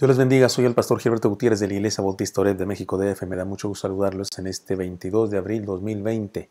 Dios les bendiga, soy el pastor Gilberto Gutiérrez de la Iglesia Bautista Oreb de México DF. Me da mucho gusto saludarlos en este 22 de abril 2020.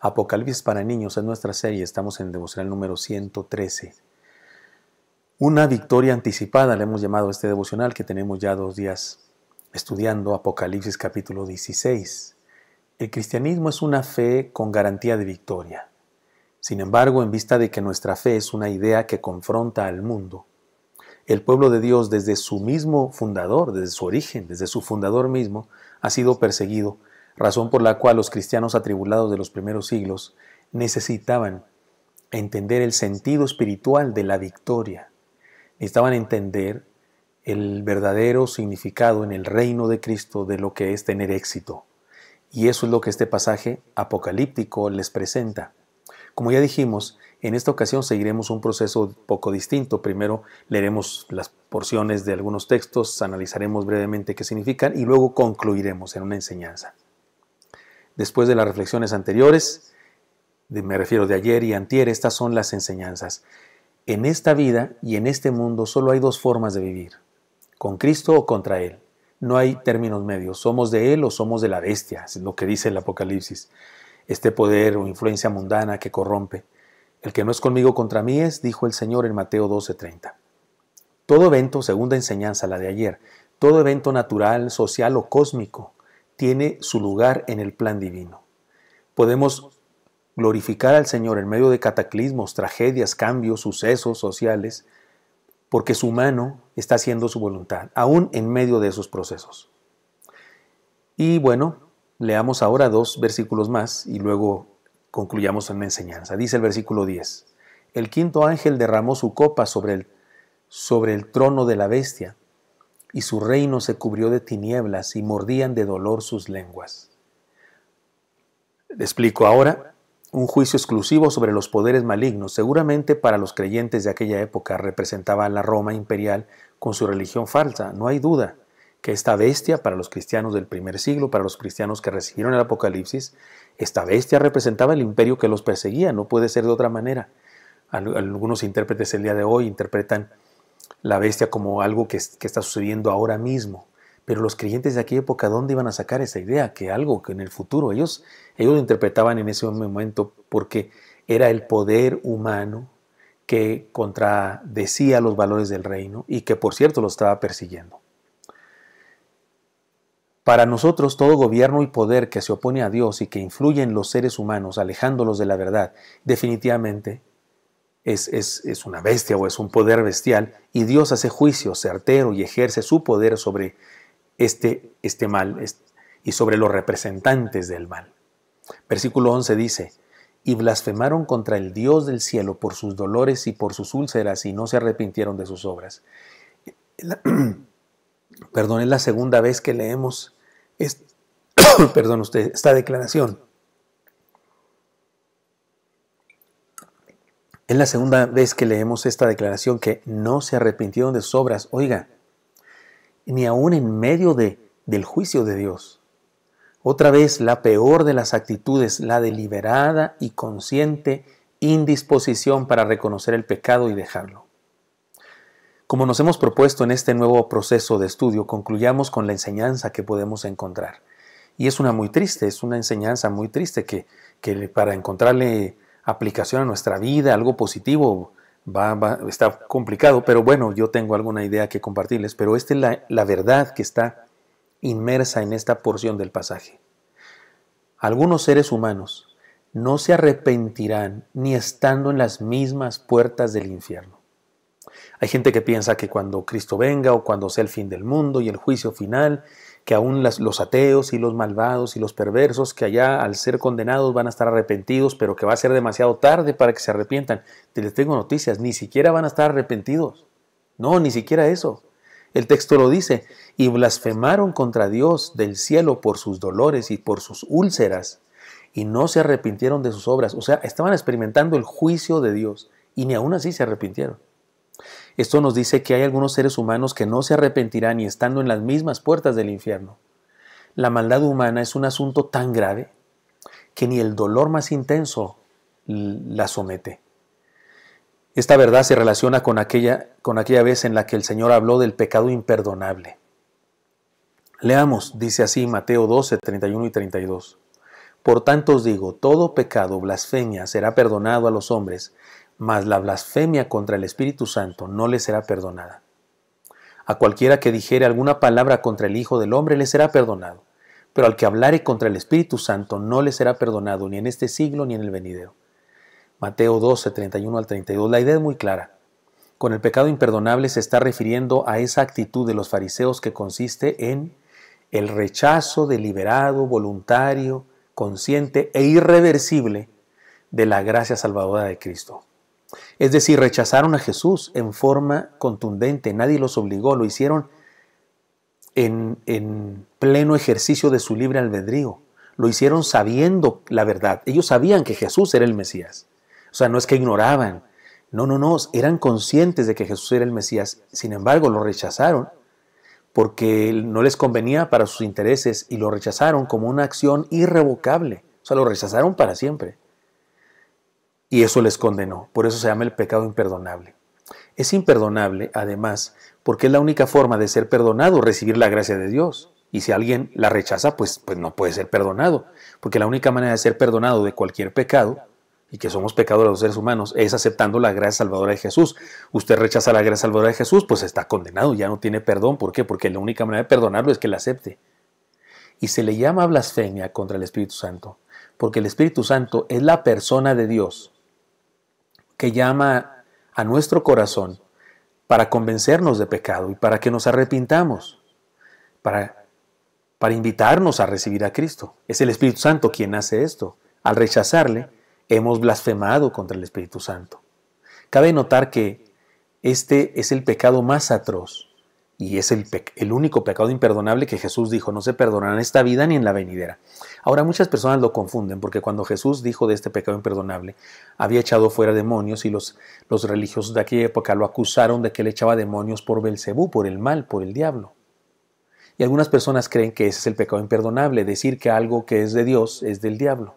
Apocalipsis para niños es nuestra serie, estamos en devocional número 113. Una victoria anticipada le hemos llamado a este devocional que tenemos ya dos días estudiando Apocalipsis capítulo 16. El cristianismo es una fe con garantía de victoria. Sin embargo, en vista de que nuestra fe es una idea que confronta al mundo, el pueblo de Dios desde su mismo fundador, desde su origen, desde su fundador mismo, ha sido perseguido, razón por la cual los cristianos atribulados de los primeros siglos necesitaban entender el sentido espiritual de la victoria, necesitaban entender el verdadero significado en el reino de Cristo de lo que es tener éxito. Y eso es lo que este pasaje apocalíptico les presenta. Como ya dijimos, en esta ocasión seguiremos un proceso poco distinto. Primero leeremos las porciones de algunos textos, analizaremos brevemente qué significan y luego concluiremos en una enseñanza. Después de las reflexiones anteriores, me refiero de ayer y antier, estas son las enseñanzas. En esta vida y en este mundo solo hay dos formas de vivir, con Cristo o contra Él. No hay términos medios, somos de Él o somos de la bestia, es lo que dice el Apocalipsis este poder o influencia mundana que corrompe. El que no es conmigo contra mí es, dijo el Señor en Mateo 12:30. Todo evento, segunda enseñanza, la de ayer, todo evento natural, social o cósmico, tiene su lugar en el plan divino. Podemos glorificar al Señor en medio de cataclismos, tragedias, cambios, sucesos sociales, porque su mano está haciendo su voluntad, aún en medio de esos procesos. Y bueno, Leamos ahora dos versículos más y luego concluyamos en la enseñanza. Dice el versículo 10. El quinto ángel derramó su copa sobre el, sobre el trono de la bestia, y su reino se cubrió de tinieblas y mordían de dolor sus lenguas. explico ahora un juicio exclusivo sobre los poderes malignos, seguramente para los creyentes de aquella época representaba a la Roma imperial con su religión falsa, no hay duda que esta bestia, para los cristianos del primer siglo, para los cristianos que recibieron el Apocalipsis, esta bestia representaba el imperio que los perseguía, no puede ser de otra manera. Algunos intérpretes el día de hoy interpretan la bestia como algo que, está sucediendo ahora mismo. Pero los creyentes de aquella época, ¿dónde iban a sacar esa idea? Que algo que en el futuro ellos, ellos lo interpretaban en ese momento porque era el poder humano que contradecía los valores del reino y que por cierto lo estaba persiguiendo. Para nosotros, todo gobierno y poder que se opone a Dios y que influye en los seres humanos, alejándolos de la verdad, definitivamente es, una bestia o es un poder bestial, y Dios hace juicio certero y ejerce su poder sobre este, este mal y sobre los representantes del mal. Versículo 11 dice, y blasfemaron contra el Dios del cielo por sus dolores y por sus úlceras y no se arrepintieron de sus obras. perdón, es la segunda vez que leemos es, perdón usted, esta declaración. Es la segunda vez que leemos esta declaración que no se arrepintieron de sus obras, oiga, ni aún en medio de, del juicio de Dios. Otra vez la peor de las actitudes, la deliberada y consciente indisposición para reconocer el pecado y dejarlo. Como nos hemos propuesto en este nuevo proceso de estudio, concluyamos con la enseñanza que podemos encontrar. Y es una muy triste, es una enseñanza muy triste que, que para encontrarle aplicación a nuestra vida, algo positivo, va, está complicado, pero bueno, yo tengo alguna idea que compartirles, pero esta es la verdad que está inmersa en esta porción del pasaje. Algunos seres humanos no se arrepentirán ni estando en las mismas puertas del infierno. Hay gente que piensa que cuando Cristo venga o cuando sea el fin del mundo y el juicio final, que aún los ateos y los malvados y los perversos que allá al ser condenados van a estar arrepentidos, pero que va a ser demasiado tarde para que se arrepientan. Te les tengo noticias, ni siquiera van a estar arrepentidos. No, ni siquiera eso. El texto lo dice, y blasfemaron contra Dios del cielo por sus dolores y por sus úlceras, y no se arrepintieron de sus obras. O sea, estaban experimentando el juicio de Dios, y ni aún así se arrepintieron. Esto nos dice que hay algunos seres humanos que no se arrepentirán y estando en las mismas puertas del infierno. La maldad humana es un asunto tan grave que ni el dolor más intenso la somete. Esta verdad se relaciona con aquella, con aquella vez en la que el Señor habló del pecado imperdonable. Leamos, dice así Mateo 12, 31 y 32. Por tanto os digo, todo pecado, blasfemia, será perdonado a los hombres, mas la blasfemia contra el Espíritu Santo no le será perdonada. A cualquiera que dijere alguna palabra contra el Hijo del Hombre le será perdonado, pero al que hablare contra el Espíritu Santo no le será perdonado ni en este siglo ni en el venidero. Mateo 12, 31 al 32. La idea es muy clara. Con el pecado imperdonable se está refiriendo a esa actitud de los fariseos que consiste en el rechazo deliberado, voluntario, consciente e irreversible de la gracia salvadora de Cristo. Es decir, rechazaron a Jesús en forma contundente, nadie los obligó, lo hicieron en, pleno ejercicio de su libre albedrío, lo hicieron sabiendo la verdad, ellos sabían que Jesús era el Mesías, o sea, no es que ignoraban, no, no, no, eran conscientes de que Jesús era el Mesías, sin embargo lo rechazaron porque no les convenía para sus intereses y lo rechazaron como una acción irrevocable, o sea, lo rechazaron para siempre y eso les condenó. Por eso se llama el pecado imperdonable. Es imperdonable, además, porque es la única forma de ser perdonado, recibir la gracia de Dios. Y si alguien la rechaza, pues, pues no puede ser perdonado, porque la única manera de ser perdonado de cualquier pecado, y que somos pecadores los seres humanos, es aceptando la gracia salvadora de Jesús. Usted rechaza la gracia salvadora de Jesús, pues está condenado, ya no tiene perdón. ¿Por qué? Porque la única manera de perdonarlo es que la acepte. Y se le llama blasfemia contra el Espíritu Santo, porque el Espíritu Santo es la persona de Dios, que llama a nuestro corazón para convencernos de pecado y para que nos arrepintamos, para, para invitarnos a recibir a Cristo. Es el Espíritu Santo quien hace esto. Al rechazarle, hemos blasfemado contra el Espíritu Santo. Cabe notar que este es el pecado más atroz y es el, el, único pecado imperdonable que Jesús dijo, no se perdonará en esta vida ni en la venidera. Ahora muchas personas lo confunden porque cuando Jesús dijo de este pecado imperdonable, había echado fuera demonios y los, los religiosos de aquella época lo acusaron de que él echaba demonios por Belcebú, por el mal, por el diablo. Y algunas personas creen que ese es el pecado imperdonable, decir que algo que es de Dios es del diablo.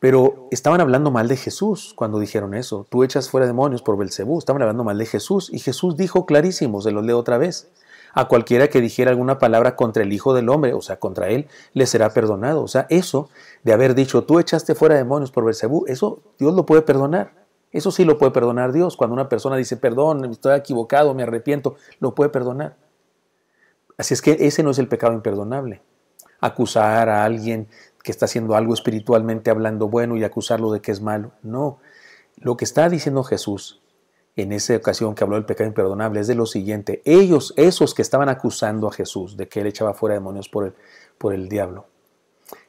Pero estaban hablando mal de Jesús cuando dijeron eso. Tú echas fuera demonios por Belcebú. Estaban hablando mal de Jesús. Y Jesús dijo clarísimo, se los leo otra vez. A cualquiera que dijera alguna palabra contra el Hijo del Hombre, o sea, contra él, le será perdonado. O sea, eso de haber dicho, tú echaste fuera demonios por Belcebú, eso Dios lo puede perdonar. Eso sí lo puede perdonar Dios. Cuando una persona dice, perdón, estoy equivocado, me arrepiento, lo puede perdonar. Así es que ese no es el pecado imperdonable acusar a alguien, que está haciendo algo espiritualmente hablando bueno y acusarlo de que es malo. No, lo que está diciendo Jesús en esa ocasión que habló del pecado imperdonable es de lo siguiente. Ellos, esos que estaban acusando a Jesús de que él echaba fuera demonios por el, por el diablo,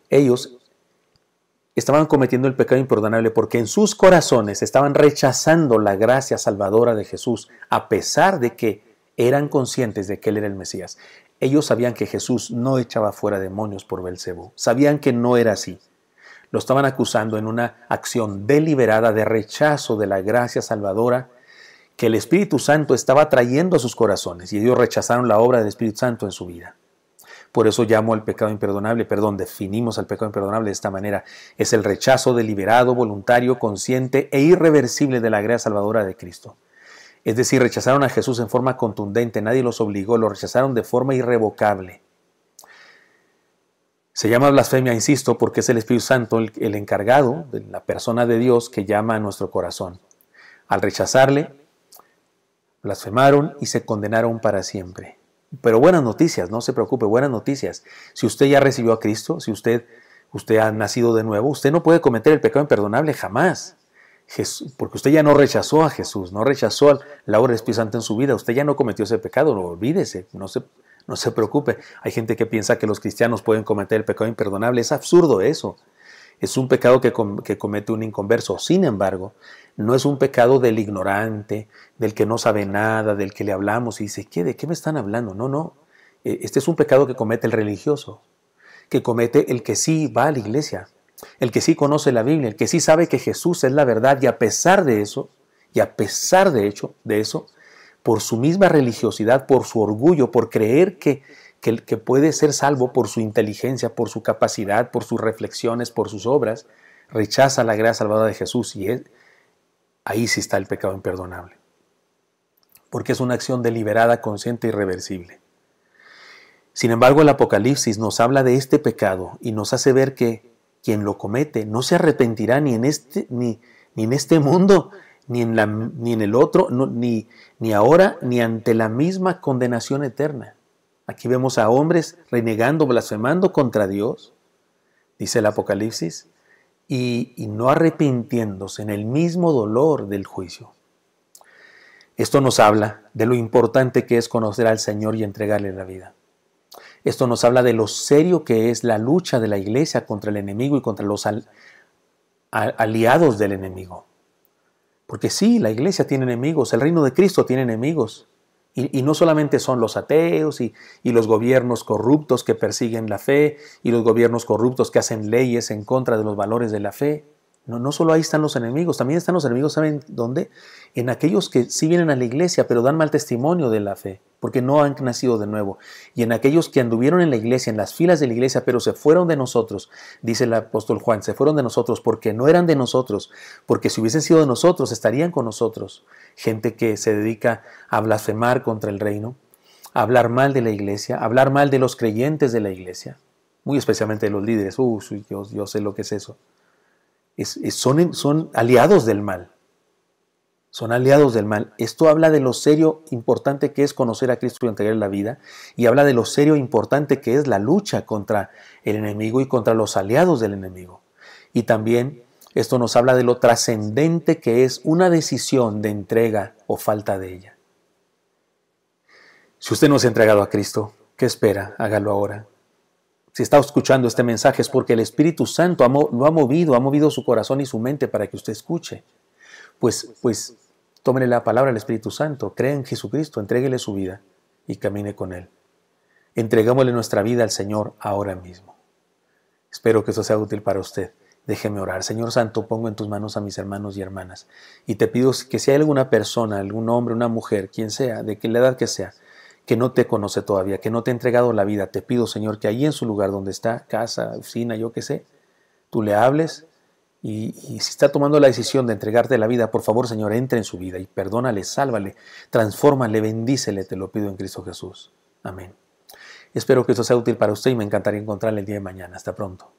ellos estaban cometiendo el pecado imperdonable porque en sus corazones estaban rechazando la gracia salvadora de Jesús, a pesar de que eran conscientes de que él era el Mesías. Ellos sabían que Jesús no echaba fuera demonios por Belcebú. Sabían que no era así. Lo estaban acusando en una acción deliberada de rechazo de la gracia salvadora que el Espíritu Santo estaba trayendo a sus corazones y ellos rechazaron la obra del Espíritu Santo en su vida. Por eso llamo al pecado imperdonable, perdón, definimos al pecado imperdonable de esta manera. Es el rechazo deliberado, voluntario, consciente e irreversible de la gracia salvadora de Cristo. Es decir, rechazaron a Jesús en forma contundente, nadie los obligó, lo rechazaron de forma irrevocable. Se llama blasfemia, insisto, porque es el Espíritu Santo el, encargado, la persona de Dios que llama a nuestro corazón. Al rechazarle, blasfemaron y se condenaron para siempre. Pero buenas noticias, no se preocupe, buenas noticias. Si usted ya recibió a Cristo, si usted, usted ha nacido de nuevo, usted no puede cometer el pecado imperdonable jamás porque usted ya no rechazó a Jesús, no rechazó la obra del Espíritu en su vida, usted ya no cometió ese pecado, no olvídese, no se, no se preocupe. Hay gente que piensa que los cristianos pueden cometer el pecado imperdonable, es absurdo eso. Es un pecado que, que comete un inconverso. Sin embargo, no es un pecado del ignorante, del que no sabe nada, del que le hablamos y dice, ¿qué, ¿de qué me están hablando? No, no. E, este es un pecado que comete el religioso, que comete el que sí va a la iglesia, el que sí conoce la Biblia, el que sí sabe que Jesús es la verdad y a pesar de eso, y a pesar de hecho de eso, por su misma religiosidad, por su orgullo, por creer que, que, que puede ser salvo por su inteligencia, por su capacidad, por sus reflexiones, por sus obras, rechaza la gracia salvada de Jesús y ahí sí está el pecado imperdonable. Porque es una acción deliberada, consciente e irreversible. Sin embargo, el Apocalipsis nos habla de este pecado y nos hace ver que quien lo comete no se arrepentirá ni en este, ni, ni en este mundo, ni en, la, ni en el otro, ni, ahora, ni ante la misma condenación eterna. Aquí vemos a hombres renegando, blasfemando contra Dios, dice el Apocalipsis, y no arrepintiéndose en el mismo dolor del juicio. Esto nos habla de lo importante que es conocer al Señor y entregarle la vida. Esto nos habla de lo serio que es la lucha de la iglesia contra el enemigo y contra los aliados del enemigo. Porque sí, la iglesia tiene enemigos, el reino de Cristo tiene enemigos. Y, no solamente son los ateos y los gobiernos corruptos que persiguen la fe y los gobiernos corruptos que hacen leyes en contra de los valores de la fe. No, solo ahí están los enemigos, también están los enemigos, ¿saben dónde? En aquellos que sí vienen a la iglesia, pero dan mal testimonio de la fe, porque no han nacido de nuevo. Y en aquellos que anduvieron en la iglesia, en las filas de la iglesia, pero se fueron de nosotros, dice el apóstol Juan, se fueron de nosotros porque no eran de nosotros, porque si hubiesen sido de nosotros, estarían con nosotros. Gente que se dedica a blasfemar contra el reino, a hablar mal de la iglesia, a hablar mal de los creyentes de la iglesia, muy especialmente de los líderes. Uy, yo sé lo que es eso son, aliados del mal. Son aliados del mal. Esto habla de lo serio importante que es conocer a Cristo y entregar la vida, y habla de lo serio importante que es la lucha contra el enemigo y contra los aliados del enemigo. Y también esto nos habla de lo trascendente que es una decisión de entrega o falta de ella. Si usted no se ha entregado a Cristo, ¿qué espera? Hágalo ahora. Si está escuchando este mensaje es porque el Espíritu Santo lo ha movido, ha movido su corazón y su mente para que usted escuche. Pues, pues, tómenle la palabra al Espíritu Santo, cree en Jesucristo, entréguele su vida y camine con Él. Entregámosle nuestra vida al Señor ahora mismo. Espero que eso sea útil para usted. Déjeme orar. Señor Santo, pongo en tus manos a mis hermanos y hermanas. Y te pido que si hay alguna persona, algún hombre, una mujer, quien sea, de la edad que sea, que no te conoce todavía, que no te ha entregado la vida, te pido, Señor, que ahí en su lugar donde está, casa, oficina, yo qué sé, tú le hables y, si está tomando la decisión de entregarte la vida, por favor, Señor, entre en su vida y perdónale, sálvale, transfórmale, bendícele, te lo pido en Cristo Jesús. Amén. Espero que esto sea útil para usted y me encantaría encontrarle el día de mañana. Hasta pronto.